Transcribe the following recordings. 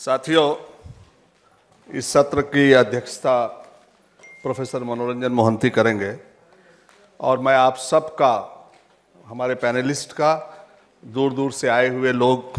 साथियों इस सत्र की अध्यक्षता प्रोफेसर मनोरंजन मोहंती करेंगे और मैं आप सबका हमारे पैनलिस्ट का दूर दूर से आए हुए लोग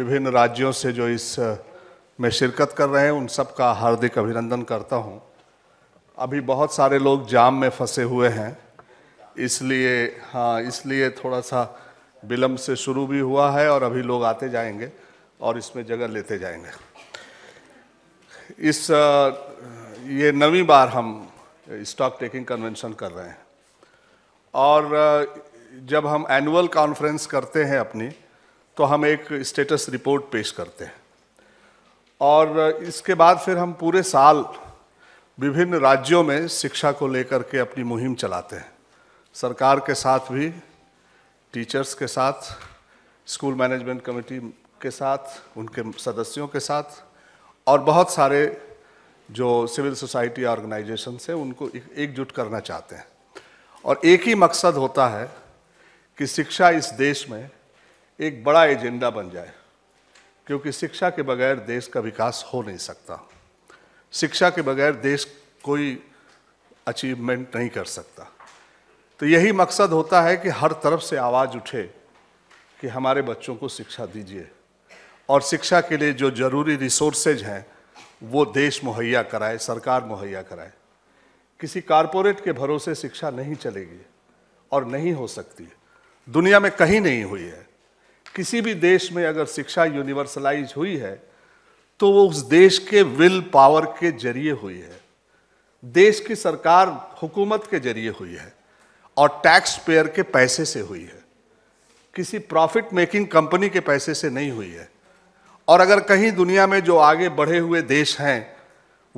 विभिन्न राज्यों से जो इस में शिरकत कर रहे हैं उन सब का हार्दिक अभिनंदन करता हूं। अभी बहुत सारे लोग जाम में फंसे हुए हैं इसलिए हाँ इसलिए थोड़ा सा विलम्ब से शुरू भी हुआ है और अभी लोग आते जाएंगे और इसमें जगह लेते जाएंगे इस ये नवी बार हम स्टॉक टेकिंग कन्वेंशन कर रहे हैं और जब हम एनुअल कॉन्फ्रेंस करते हैं अपनी तो हम एक स्टेटस रिपोर्ट पेश करते हैं और इसके बाद फिर हम पूरे साल विभिन्न राज्यों में शिक्षा को लेकर के अपनी मुहिम चलाते हैं सरकार के साथ भी टीचर्स के साथ स्कूल मैनेजमेंट कमेटी के साथ उनके सदस्यों के साथ और बहुत सारे जो सिविल सोसाइटी ऑर्गेनाइजेशन है उनको एकजुट करना चाहते हैं और एक ही मकसद होता है कि शिक्षा इस देश में एक बड़ा एजेंडा बन जाए क्योंकि शिक्षा के बगैर देश का विकास हो नहीं सकता शिक्षा के बगैर देश कोई अचीवमेंट नहीं कर सकता तो यही मकसद होता है कि हर तरफ से आवाज़ उठे कि हमारे बच्चों को शिक्षा दीजिए और शिक्षा के लिए जो जरूरी रिसोर्सेज हैं वो देश मुहैया कराए सरकार मुहैया कराए किसी कारपोरेट के भरोसे शिक्षा नहीं चलेगी और नहीं हो सकती दुनिया में कहीं नहीं हुई है किसी भी देश में अगर शिक्षा यूनिवर्सलाइज हुई है तो वो उस देश के विल पावर के जरिए हुई है देश की सरकार हुकूमत के जरिए हुई है और टैक्स पेयर के पैसे से हुई है किसी प्रॉफिट मेकिंग कंपनी के पैसे से नहीं हुई है और अगर कहीं दुनिया में जो आगे बढ़े हुए देश हैं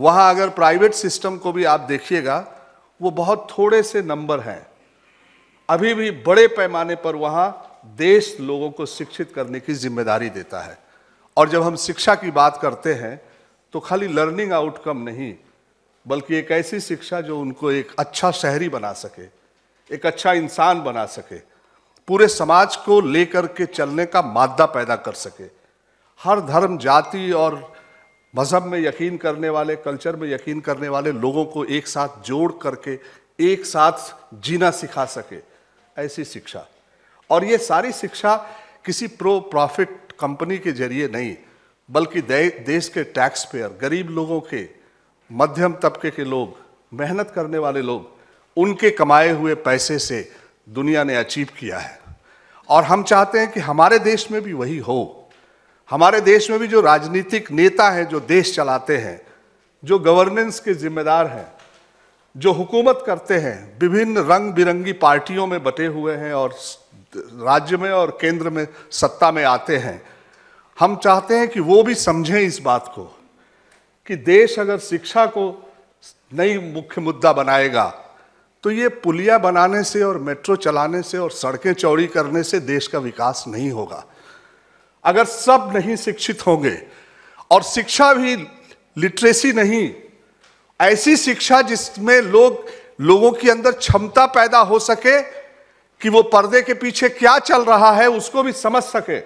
वहाँ अगर प्राइवेट सिस्टम को भी आप देखिएगा वो बहुत थोड़े से नंबर हैं अभी भी बड़े पैमाने पर वहाँ देश लोगों को शिक्षित करने की जिम्मेदारी देता है और जब हम शिक्षा की बात करते हैं तो खाली लर्निंग आउटकम नहीं बल्कि एक ऐसी शिक्षा जो उनको एक अच्छा शहरी बना सके एक अच्छा इंसान बना सके पूरे समाज को लेकर के चलने का मादा पैदा कर सके हर धर्म जाति और मज़हब में यकीन करने वाले कल्चर में यकीन करने वाले लोगों को एक साथ जोड़ करके एक साथ जीना सिखा सके ऐसी शिक्षा और ये सारी शिक्षा किसी प्रो प्रॉफिट कंपनी के जरिए नहीं बल्कि दे, देश के टैक्स पेयर गरीब लोगों के मध्यम तबके के लोग मेहनत करने वाले लोग उनके कमाए हुए पैसे से दुनिया ने अचीव किया है और हम चाहते हैं कि हमारे देश में भी वही हो हमारे देश में भी जो राजनीतिक नेता हैं जो देश चलाते हैं जो गवर्नेंस के जिम्मेदार हैं जो हुकूमत करते हैं विभिन्न रंग बिरंगी पार्टियों में बटे हुए हैं और राज्य में और केंद्र में सत्ता में आते हैं हम चाहते हैं कि वो भी समझें इस बात को कि देश अगर शिक्षा को नई मुख्य मुद्दा बनाएगा तो ये पुलिया बनाने से और मेट्रो चलाने से और सड़कें चौड़ी करने से देश का विकास नहीं होगा अगर सब नहीं शिक्षित होंगे और शिक्षा भी लिटरेसी नहीं ऐसी शिक्षा जिसमें लोग लोगों के अंदर क्षमता पैदा हो सके कि वो पर्दे के पीछे क्या चल रहा है उसको भी समझ सके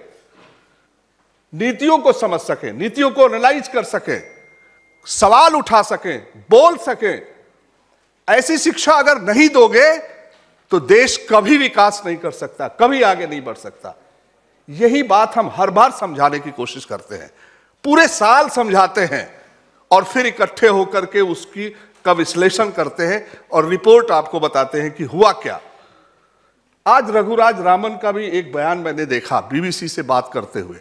नीतियों को समझ सके नीतियों को एनालाइज कर सके सवाल उठा सके बोल सके ऐसी शिक्षा अगर नहीं दोगे तो देश कभी विकास नहीं कर सकता कभी आगे नहीं बढ़ सकता यही बात हम हर बार समझाने की कोशिश करते हैं पूरे साल समझाते हैं और फिर इकट्ठे होकर के उसकी का विश्लेषण करते हैं और रिपोर्ट आपको बताते हैं कि हुआ क्या आज रघुराज रामन का भी एक बयान मैंने देखा बीबीसी से बात करते हुए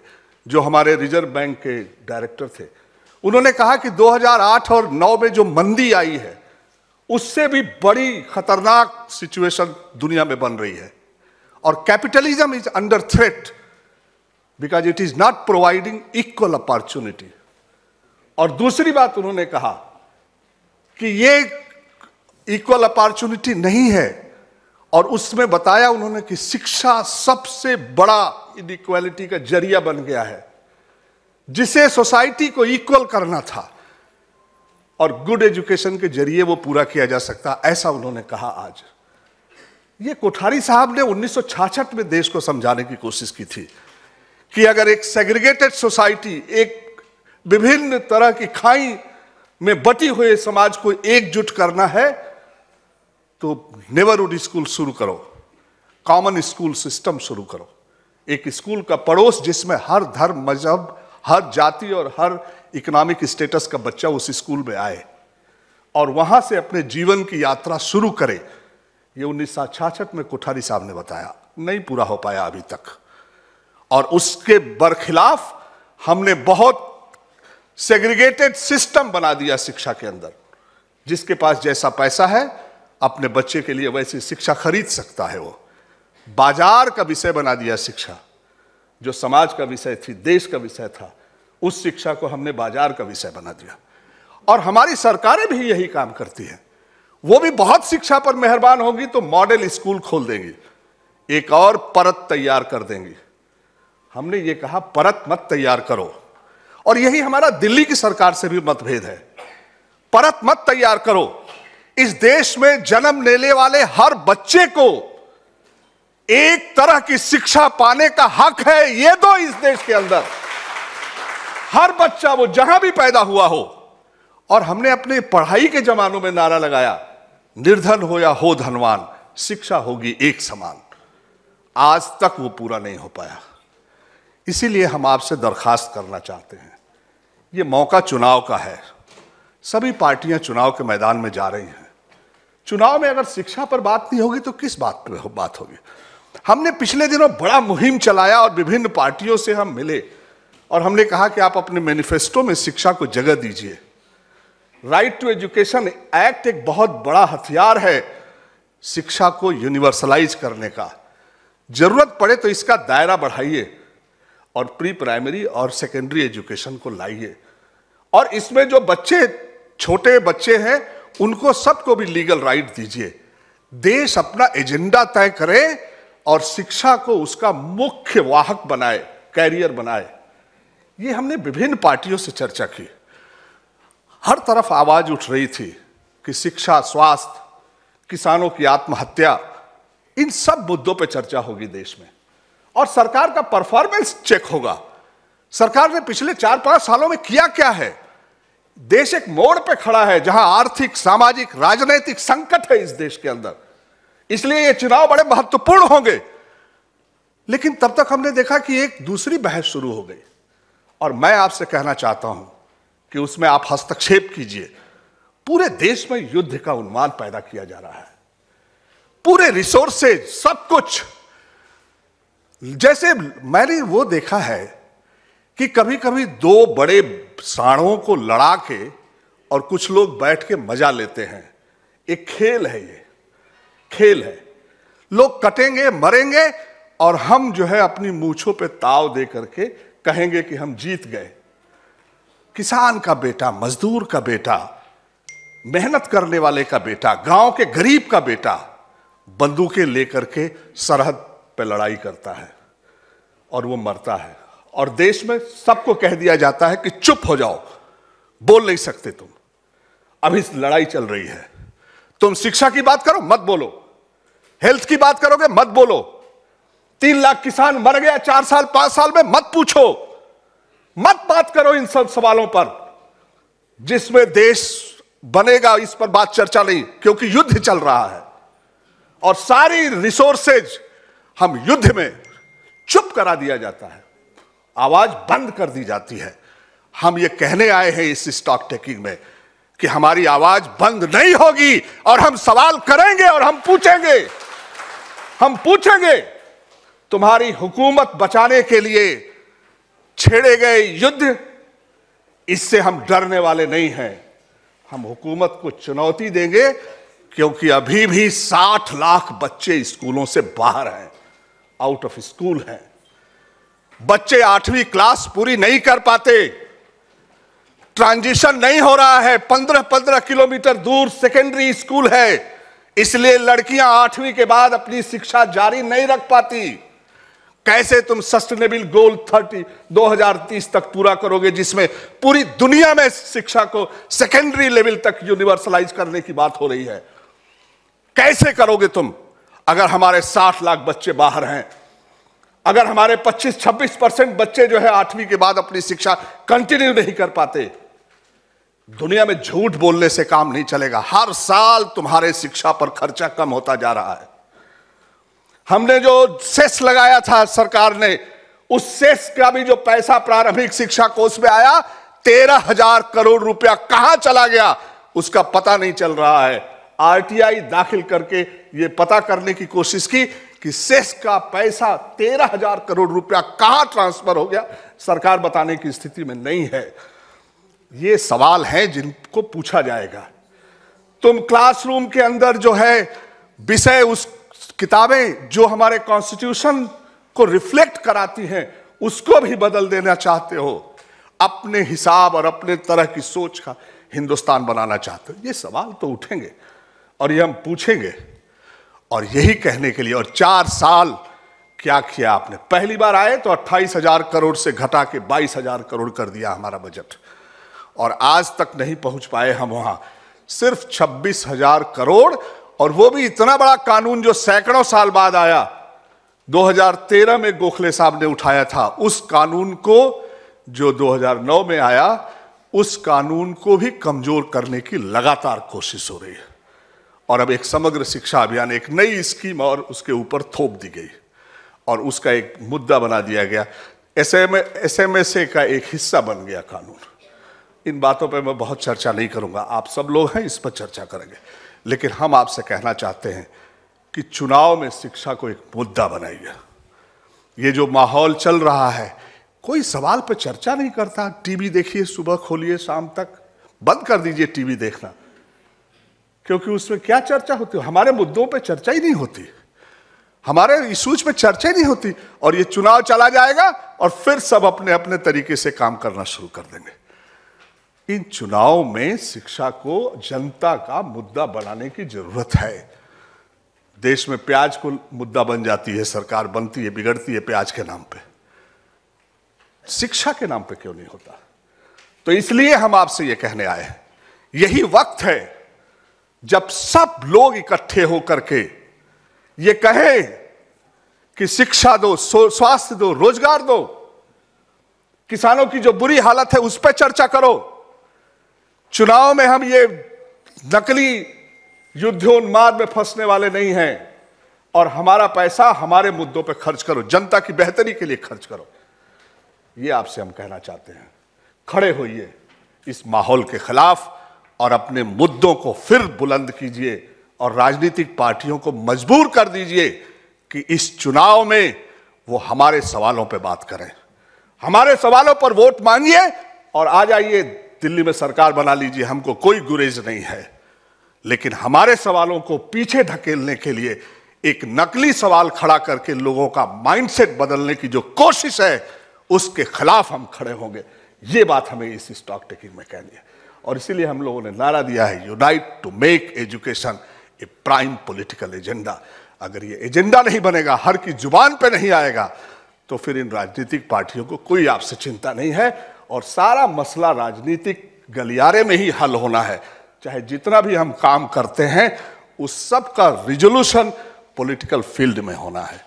जो हमारे रिजर्व बैंक के डायरेक्टर थे उन्होंने कहा कि 2008 और 9 में जो मंदी आई है उससे भी बड़ी खतरनाक सिचुएशन दुनिया में बन रही है और capitalism is under threat because it is not providing equal opportunity और दूसरी बात उन्होंने कहा कि ये इक्वल अपॉर्चुनिटी नहीं है और उसमें बताया उन्होंने कि शिक्षा सबसे बड़ा इनइक्वालिटी का जरिया बन गया है जिसे सोसाइटी को इक्वल करना था और गुड एजुकेशन के जरिए वो पूरा किया जा सकता ऐसा उन्होंने कहा आज ये कोठारी साहब ने उन्नीस में देश को समझाने की कोशिश की थी कि अगर एक सेग्रीगेटेड सोसाइटी एक विभिन्न तरह की खाई में बटी हुए समाज को एकजुट करना है तो नेबरहुड स्कूल शुरू करो कॉमन स्कूल सिस्टम शुरू करो एक स्कूल का पड़ोस जिसमें हर धर्म मजहब हर जाति और हर इकोनॉमिक स्टेटस का बच्चा उस स्कूल में आए और वहां से अपने जीवन की यात्रा शुरू करे ये उन्नीस में कोठारी साहब ने बताया नहीं पूरा हो पाया अभी तक और उसके बरखिलाफ हमने बहुत सेग्रीगेटेड सिस्टम बना दिया शिक्षा के अंदर जिसके पास जैसा पैसा है अपने बच्चे के लिए वैसी शिक्षा खरीद सकता है वो बाजार का विषय बना दिया शिक्षा जो समाज का विषय थी देश का विषय था उस शिक्षा को हमने बाजार का विषय बना दिया और हमारी सरकारें भी यही काम करती हैं वो भी बहुत शिक्षा पर मेहरबान होगी तो मॉडल स्कूल खोल देंगी एक और परत तैयार कर देंगी हमने ये कहा परत मत तैयार करो और यही हमारा दिल्ली की सरकार से भी मतभेद है परत मत तैयार करो इस देश में जन्म लेने वाले हर बच्चे को एक तरह की शिक्षा पाने का हक है ये दो इस देश के अंदर हर बच्चा वो जहां भी पैदा हुआ हो और हमने अपने पढ़ाई के जमानों में नारा लगाया निर्धन हो या हो धनवान शिक्षा होगी एक समान आज तक वो पूरा नहीं हो पाया इसीलिए हम आपसे दरखास्त करना चाहते हैं ये मौका चुनाव का है सभी पार्टियां चुनाव के मैदान में जा रही हैं चुनाव में अगर शिक्षा पर बात नहीं होगी तो किस बात पर बात होगी हमने पिछले दिनों बड़ा मुहिम चलाया और विभिन्न पार्टियों से हम मिले और हमने कहा कि आप अपने मैनिफेस्टो में शिक्षा को जगह दीजिए राइट टू एजुकेशन एक्ट एक बहुत बड़ा हथियार है शिक्षा को यूनिवर्सलाइज करने का जरूरत पड़े तो इसका दायरा बढ़ाइए और प्री प्राइमरी और सेकेंडरी एजुकेशन को लाइए और इसमें जो बच्चे छोटे बच्चे हैं उनको सबको भी लीगल राइट दीजिए देश अपना एजेंडा तय करे और शिक्षा को उसका मुख्य वाहक बनाए कैरियर बनाए ये हमने विभिन्न पार्टियों से चर्चा की हर तरफ आवाज उठ रही थी कि शिक्षा स्वास्थ्य किसानों की आत्महत्या इन सब मुद्दों पर चर्चा होगी देश में और सरकार का परफॉर्मेंस चेक होगा सरकार ने पिछले चार पांच सालों में किया क्या है देश एक मोड़ पे खड़ा है जहां आर्थिक सामाजिक राजनीतिक संकट है इस देश के अंदर इसलिए ये चुनाव बड़े महत्वपूर्ण होंगे लेकिन तब तक हमने देखा कि एक दूसरी बहस शुरू हो गई और मैं आपसे कहना चाहता हूं कि उसमें आप हस्तक्षेप कीजिए पूरे देश में युद्ध का उन्मान पैदा किया जा रहा है पूरे रिसोर्सेज सब कुछ जैसे मैंने वो देखा है कि कभी कभी दो बड़े साणों को लड़ा के और कुछ लोग बैठ के मजा लेते हैं एक खेल है ये खेल है लोग कटेंगे मरेंगे और हम जो है अपनी मूछों पे ताव दे करके कहेंगे कि हम जीत गए किसान का बेटा मजदूर का बेटा मेहनत करने वाले का बेटा गांव के गरीब का बेटा बंदूकें लेकर के सरहद पे लड़ाई करता है और वो मरता है और देश में सबको कह दिया जाता है कि चुप हो जाओ बोल नहीं सकते तुम अभी लड़ाई चल रही है तुम शिक्षा की बात करो मत बोलो हेल्थ की बात करोगे मत बोलो तीन लाख किसान मर गया चार साल पांच साल में मत पूछो मत बात करो इन सब सवालों पर जिसमें देश बनेगा इस पर बात चर्चा नहीं क्योंकि युद्ध चल रहा है और सारी रिसोर्सेज हम युद्ध में चुप करा दिया जाता है आवाज बंद कर दी जाती है हम ये कहने आए हैं इस स्टॉक टेकिंग में कि हमारी आवाज बंद नहीं होगी और हम सवाल करेंगे और हम पूछेंगे हम पूछेंगे तुम्हारी हुकूमत बचाने के लिए छेड़े गए युद्ध इससे हम डरने वाले नहीं हैं हम हुकूमत को चुनौती देंगे क्योंकि अभी भी 60 लाख बच्चे स्कूलों से बाहर हैं आउट ऑफ स्कूल है बच्चे आठवीं क्लास पूरी नहीं कर पाते ट्रांजिशन नहीं हो रहा है पंद्रह पंद्रह किलोमीटर दूर सेकेंडरी स्कूल है इसलिए लड़कियां आठवीं के बाद अपनी शिक्षा जारी नहीं रख पाती कैसे तुम सस्टेनेबल गोल थर्टी 2030 तक पूरा करोगे जिसमें पूरी दुनिया में शिक्षा को सेकेंडरी लेवल तक यूनिवर्सलाइज करने की बात हो रही है कैसे करोगे तुम अगर हमारे साठ लाख बच्चे बाहर हैं अगर हमारे 25-26 परसेंट बच्चे जो है आठवीं के बाद अपनी शिक्षा कंटिन्यू नहीं कर पाते दुनिया में झूठ बोलने से काम नहीं चलेगा हर साल तुम्हारे शिक्षा पर खर्चा कम होता जा रहा है हमने जो सेस लगाया था सरकार ने उस सेस का भी जो पैसा प्रारंभिक शिक्षा कोष में आया तेरह हजार करोड़ रुपया कहां चला गया उसका पता नहीं चल रहा है आरटीआई दाखिल करके ये पता करने की कोशिश की कि सेस का पैसा तेरह हजार करोड़ रुपया कहां ट्रांसफर हो गया सरकार बताने की स्थिति में नहीं है ये सवाल है जिनको पूछा जाएगा तुम क्लासरूम के अंदर जो है विषय उस किताबें जो हमारे कॉन्स्टिट्यूशन को रिफ्लेक्ट कराती हैं उसको भी बदल देना चाहते हो अपने हिसाब और अपने तरह की सोच का हिंदुस्तान बनाना चाहते हो ये सवाल तो उठेंगे और ये हम पूछेंगे और यही कहने के लिए और चार साल क्या किया आपने पहली बार आए तो अट्ठाईस हजार करोड़ से घटा के बाईस हजार करोड़ कर दिया हमारा बजट और आज तक नहीं पहुंच पाए हम वहां सिर्फ छब्बीस हजार करोड़ और वो भी इतना बड़ा कानून जो सैकड़ों साल बाद आया 2013 में गोखले साहब ने उठाया था उस कानून को जो 2009 में आया उस कानून को भी कमजोर करने की लगातार कोशिश हो रही है और अब एक समग्र शिक्षा अभियान एक नई स्कीम और उसके ऊपर थोप दी गई और उसका एक मुद्दा बना दिया गया एस एम एस एम का एक हिस्सा बन गया कानून इन बातों पर मैं बहुत चर्चा नहीं करूँगा आप सब लोग हैं इस पर चर्चा करेंगे लेकिन हम आपसे कहना चाहते हैं कि चुनाव में शिक्षा को एक मुद्दा बनाइए ये जो माहौल चल रहा है कोई सवाल पर चर्चा नहीं करता टीवी देखिए सुबह खोलिए शाम तक बंद कर दीजिए टीवी देखना क्योंकि उसमें क्या चर्चा होती है हमारे मुद्दों पे चर्चा ही नहीं होती हमारे इशूज पे चर्चा ही नहीं होती और ये चुनाव चला जाएगा और फिर सब अपने अपने तरीके से काम करना शुरू कर देंगे इन चुनाव में शिक्षा को जनता का मुद्दा बनाने की जरूरत है देश में प्याज को मुद्दा बन जाती है सरकार बनती है बिगड़ती है प्याज के नाम पे शिक्षा के नाम पे क्यों नहीं होता तो इसलिए हम आपसे ये कहने आए यही वक्त है जब सब लोग इकट्ठे होकर के ये कहें कि शिक्षा दो स्वास्थ्य दो रोजगार दो किसानों की जो बुरी हालत है उस पर चर्चा करो चुनाव में हम ये नकली युद्धोन्माद में फंसने वाले नहीं हैं और हमारा पैसा हमारे मुद्दों पर खर्च करो जनता की बेहतरी के लिए खर्च करो ये आपसे हम कहना चाहते हैं खड़े होइए इस माहौल के खिलाफ और अपने मुद्दों को फिर बुलंद कीजिए और राजनीतिक पार्टियों को मजबूर कर दीजिए कि इस चुनाव में वो हमारे सवालों पे बात करें हमारे सवालों पर वोट मांगिए और आ जाइए दिल्ली में सरकार बना लीजिए हमको कोई गुरेज नहीं है लेकिन हमारे सवालों को पीछे ढकेलने के लिए एक नकली सवाल खड़ा करके लोगों का माइंडसेट बदलने की जो कोशिश है उसके खिलाफ हम खड़े होंगे ये बात हमें इस स्टॉक टेकिंग में कहनी है और इसीलिए हम लोगों ने नारा दिया है unite to make education a prime political agenda अगर ये एजेंडा नहीं बनेगा हर की जुबान पे नहीं आएगा तो फिर इन राजनीतिक पार्टियों को कोई आपसे चिंता नहीं है और सारा मसला राजनीतिक गलियारे में ही हल होना है चाहे जितना भी हम काम करते हैं उस सब का रिजोल्यूशन पॉलिटिकल फील्ड में होना है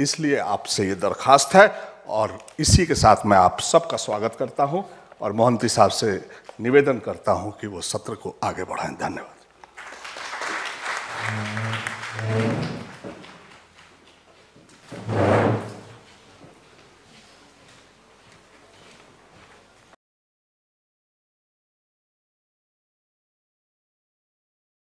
इसलिए आपसे ये दरखास्त है और इसी के साथ मैं आप सबका स्वागत करता हूँ और मोहंती साहब से निवेदन करता हूं कि वो सत्र को आगे बढ़ाएं धन्यवाद